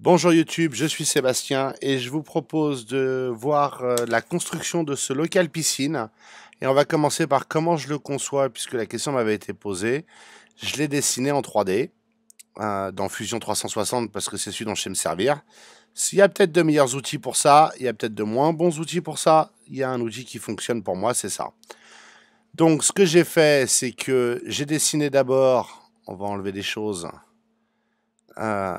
Bonjour YouTube, je suis Sébastien et je vous propose de voir euh, la construction de ce local piscine. Et on va commencer par comment je le conçois puisque la question m'avait été posée. Je l'ai dessiné en 3D euh, dans Fusion 360 parce que c'est celui dont je sais me servir. S'il y a peut-être de meilleurs outils pour ça, il y a peut-être de moins bons outils pour ça, il y a un outil qui fonctionne pour moi, c'est ça. Donc ce que j'ai fait, c'est que j'ai dessiné d'abord, on va enlever des choses, euh,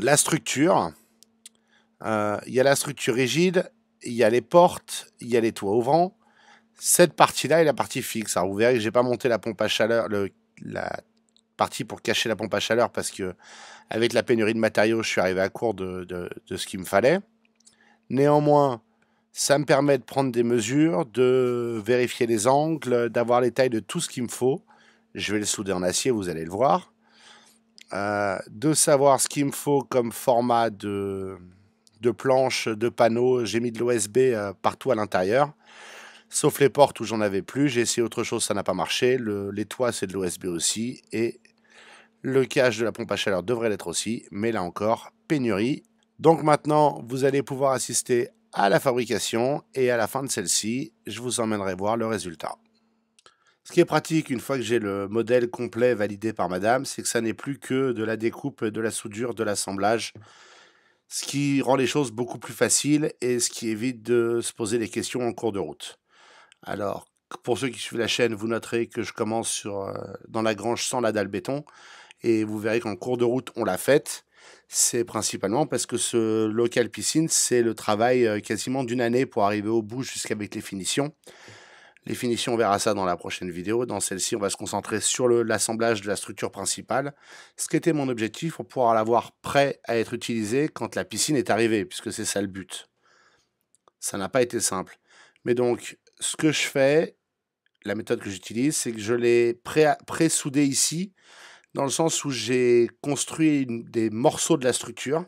la structure. Euh, il y a la structure rigide, il y a les portes, il y a les toits ouvrants. Cette partie-là est la partie fixe. Alors vous verrez que j'ai pas monté la pompe à chaleur, la partie pour cacher la pompe à chaleur parce que avec la pénurie de matériaux, je suis arrivé à court de, de ce qu'il me fallait. Néanmoins, ça me permet de prendre des mesures, de vérifier les angles, d'avoir les tailles de tout ce qu'il me faut. Je vais le souder en acier, vous allez le voir. Euh, de savoir ce qu'il me faut comme format de, de planche, de panneau. J'ai mis de l'OSB euh, partout à l'intérieur, sauf les portes où j'en avais plus. J'ai essayé autre chose, ça n'a pas marché. les toits, c'est de l'OSB aussi. Et le cache de la pompe à chaleur devrait l'être aussi, mais là encore, pénurie. Donc maintenant, vous allez pouvoir assister à la fabrication et à la fin de celle-ci, je vous emmènerai voir le résultat. Ce qui est pratique une fois que j'ai le modèle complet validé par madame, c'est que ça n'est plus que de la découpe, de la soudure, de l'assemblage, ce qui rend les choses beaucoup plus faciles et ce qui évite de se poser des questions en cours de route. Alors, pour ceux qui suivent la chaîne, vous noterez que je commence sur, euh, dans la grange sans la dalle béton et vous verrez qu'en cours de route, on l'a faite. C'est principalement parce que ce local piscine, c'est le travail euh, quasiment d'une année pour arriver au bout jusqu'avec les finitions. Les finitions, on verra ça dans la prochaine vidéo. Dans celle-ci, on va se concentrer sur l'assemblage de la structure principale, ce qui était mon objectif pour pouvoir l'avoir prêt à être utilisé quand la piscine est arrivée, puisque c'est ça le but. Ça n'a pas été simple. Mais donc, ce que je fais, la méthode que j'utilise, c'est que je l'ai pré-soudé ici, dans le sens où j'ai construit des morceaux de la structure,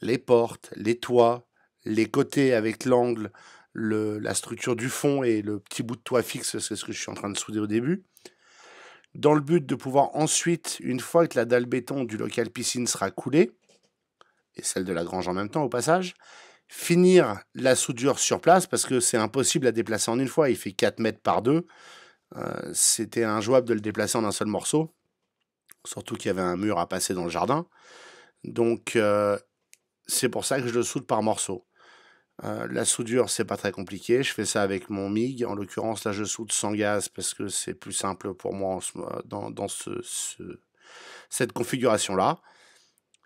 les portes, les toits, les côtés avec l'angle, la structure du fond et le petit bout de toit fixe, c'est ce que je suis en train de souder au début, dans le but de pouvoir ensuite, une fois que la dalle béton du local piscine sera coulée, et celle de la grange en même temps au passage, finir la soudure sur place parce que c'est impossible à déplacer en une fois, il fait 4 mètres par deux. Euh, c'était injouable de le déplacer en un seul morceau, surtout qu'il y avait un mur à passer dans le jardin, donc euh, c'est pour ça que je le soude par morceaux. Euh, la soudure, c'est pas très compliqué. Je fais ça avec mon MIG. En l'occurrence, là, je soude sans gaz parce que c'est plus simple pour moi dans, ce, cette configuration-là.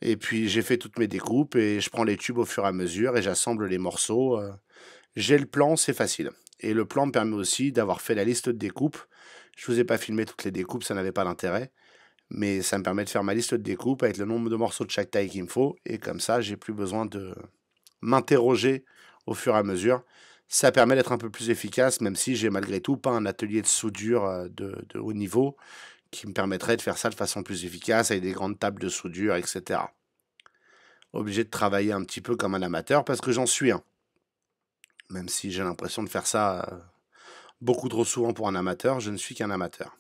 Et puis, j'ai fait toutes mes découpes et je prends les tubes au fur et à mesure et j'assemble les morceaux. Euh. J'ai le plan, c'est facile. Et le plan me permet aussi d'avoir fait la liste de découpes. Je vous ai pas filmé toutes les découpes, ça n'avait pas d'intérêt. Mais ça me permet de faire ma liste de découpes avec le nombre de morceaux de chaque taille qu'il me faut. Et comme ça, j'ai plus besoin de, m'interroger au fur et à mesure. Ça permet d'être un peu plus efficace, même si j'ai malgré tout pas un atelier de soudure euh, de, de, haut niveau qui me permettrait de faire ça de façon plus efficace avec des grandes tables de soudure, etc. Obligé de travailler un petit peu comme un amateur parce que j'en suis un. Même si j'ai l'impression de faire ça euh, beaucoup trop souvent pour un amateur, je ne suis qu'un amateur.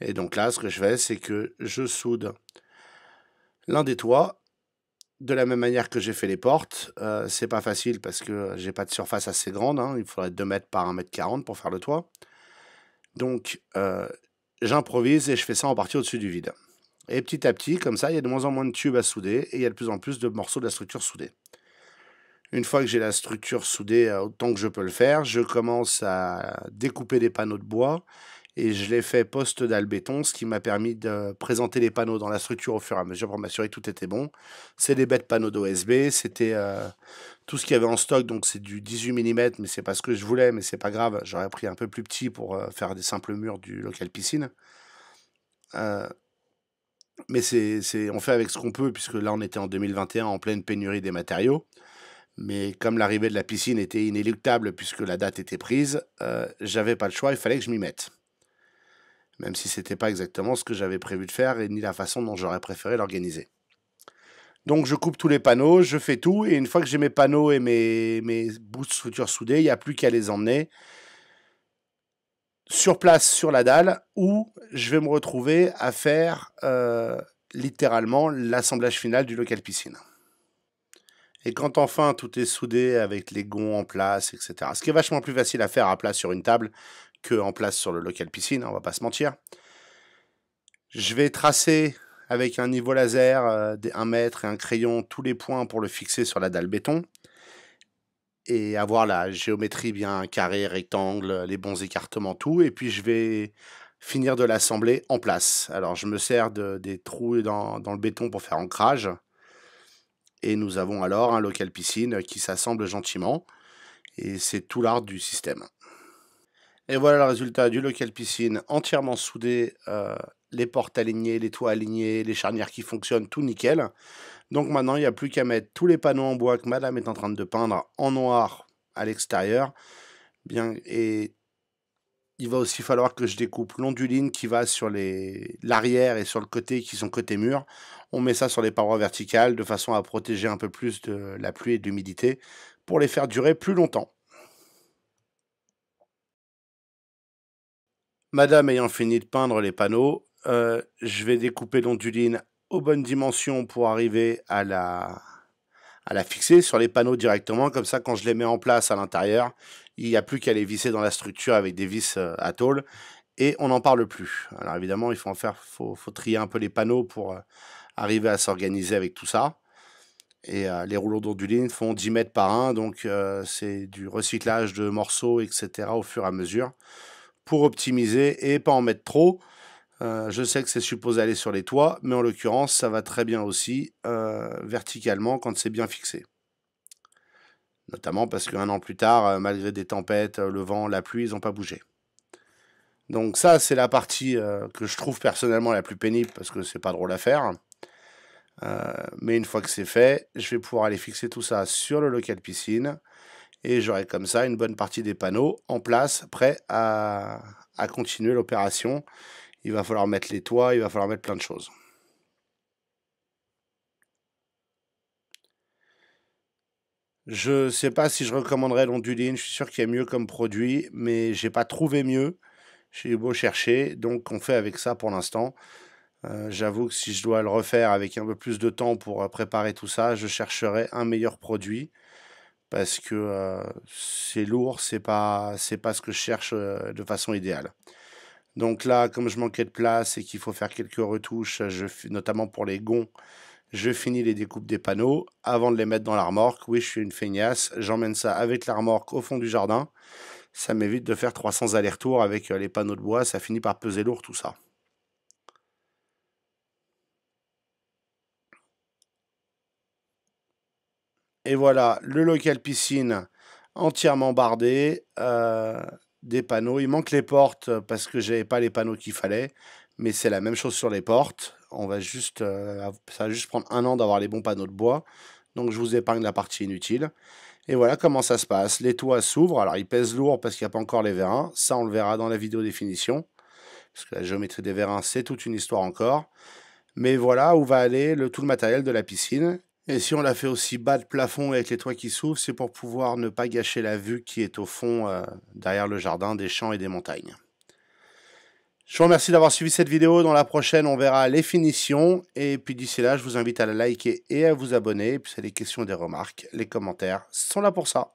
Et donc là, ce que je fais, c'est que je soude l'un des toits de la même manière que j'ai fait les portes, euh, c'est pas facile parce que euh, j'ai pas de surface assez grande. Hein. il faudrait 2 mètres par 1 mètre 40 pour faire le toit. Donc, euh, j'improvise et je fais ça en partie au-dessus du vide. Et petit à petit, comme ça, il y a de moins en moins de tubes à souder et il y a de plus en plus de morceaux de la structure soudée. Une fois que j'ai la structure soudée autant que je peux le faire, je commence à découper des panneaux de bois et je l'ai fait poste d'albéton, ce qui m'a permis de présenter les panneaux dans la structure au fur et à mesure pour m'assurer que tout était bon. C'est des bêtes panneaux d'OSB, c'était euh, tout ce qu'il y avait en stock, donc c'est du 18 mm, mais c'est pas ce que je voulais, mais c'est pas grave, j'aurais pris un peu plus petit pour euh, faire des simples murs du local piscine. Euh, mais c'est, on fait avec ce qu'on peut, puisque là on était en 2021 en pleine pénurie des matériaux. Mais comme l'arrivée de la piscine était inéluctable puisque la date était prise, je j'avais pas le choix, il fallait que je m'y mette même si ce n'était pas exactement ce que j'avais prévu de faire et ni la façon dont j'aurais préféré l'organiser. Donc je coupe tous les panneaux, je fais tout, et une fois que j'ai mes panneaux et mes, mes bouts de structure soudés, il n'y a plus qu'à les emmener sur place, sur la dalle, où je vais me retrouver à faire euh, littéralement l'assemblage final du local piscine. Et quand enfin tout est soudé avec les gonds en place, etc. Ce qui est vachement plus facile à faire à plat sur une table en place sur le local piscine, hein, on va pas se mentir. Je vais tracer avec un niveau laser, euh, un mètre et un crayon, tous les points pour le fixer sur la dalle béton. Et avoir la géométrie bien carré rectangle, les bons écartements, tout. Et puis je vais finir de l'assembler en place. Alors je me sers de, des trous dans, dans, le béton pour faire ancrage. Et nous avons alors un local piscine qui s'assemble gentiment. Et c'est tout l'art du système. Et voilà le résultat du local piscine entièrement soudé, euh, les portes alignées, les toits alignés, les charnières qui fonctionnent, tout nickel. Donc maintenant, il n'y a plus qu'à mettre tous les panneaux en bois que madame est en train de peindre en noir à l'extérieur. Bien, et il va aussi falloir que je découpe l'onduline qui va sur l'arrière et sur le côté qui sont côté mur. On met ça sur les parois verticales de façon à protéger un peu plus de la pluie et de l'humidité pour les faire durer plus longtemps. Madame ayant fini de peindre les panneaux, euh, je vais découper l'onduline aux bonnes dimensions pour arriver à la, à la fixer sur les panneaux directement. Comme ça, quand je les mets en place à l'intérieur, il n'y a plus qu'à les visser dans la structure avec des vis euh, à tôle et on n'en parle plus. Alors évidemment, il faut en faire, faut, trier un peu les panneaux pour euh, arriver à s'organiser avec tout ça. Et les rouleaux d'onduline font 10 mètres par un, donc c'est du recyclage de morceaux, etc. au fur et à mesure pour optimiser et pas en mettre trop. Euh, je sais que c'est supposé aller sur les toits, mais en l'occurrence, ça va très bien aussi euh, verticalement quand c'est bien fixé. Notamment parce qu'un an plus tard, euh, malgré des tempêtes, le vent, la pluie, ils n'ont pas bougé. Donc ça, c'est la partie que je trouve personnellement la plus pénible parce que c'est pas drôle à faire. mais une fois que c'est fait, je vais pouvoir aller fixer tout ça sur le local piscine et j'aurai comme ça une bonne partie des panneaux en place, prêts à, continuer l'opération. Il va falloir mettre les toits, il va falloir mettre plein de choses. Je ne sais pas si je recommanderais l'onduline, je suis sûr qu'il y a mieux comme produit, mais je n'ai pas trouvé mieux. J'ai beau chercher, donc on fait avec ça pour l'instant. Euh, j'avoue que si je dois le refaire avec un peu plus de temps pour euh, préparer tout ça, je chercherai un meilleur produit parce que euh, c'est lourd, c'est pas c'est pas ce que je cherche euh, de façon idéale. Donc là, comme je manquais de place et qu'il faut faire quelques retouches, je, notamment pour les gonds, je finis les découpes des panneaux avant de les mettre dans la remorque. Oui, je suis une feignasse, j'emmène ça avec la remorque au fond du jardin. Ça m'évite de faire 300 allers-retours avec euh, les panneaux de bois, ça finit par peser lourd tout ça. Et voilà, le local piscine entièrement bardé, euh, des panneaux. Il manque les portes parce que n'avais pas les panneaux qu'il fallait, mais c'est la même chose sur les portes. On va juste, euh, ça va juste prendre un an d'avoir les bons panneaux de bois. Donc je vous épargne la partie inutile. Et voilà comment ça se passe. Les toits s'ouvrent. Alors ils pèsent lourd parce qu'il n'y a pas encore les vérins. Ça on le verra dans la vidéo définition. Parce que la géométrie des vérins c'est toute une histoire encore. Mais voilà où va aller le, tout le matériel de la piscine. Et si on l'a fait aussi bas de plafond avec les toits qui s'ouvrent, c'est pour pouvoir ne pas gâcher la vue qui est au fond euh, derrière le jardin des champs et des montagnes. Je vous remercie d'avoir suivi cette vidéo. Dans la prochaine, on verra les finitions. Et puis d'ici là, je vous invite à la liker et à vous abonner. Et puis, si des questions des remarques, les commentaires sont là pour ça.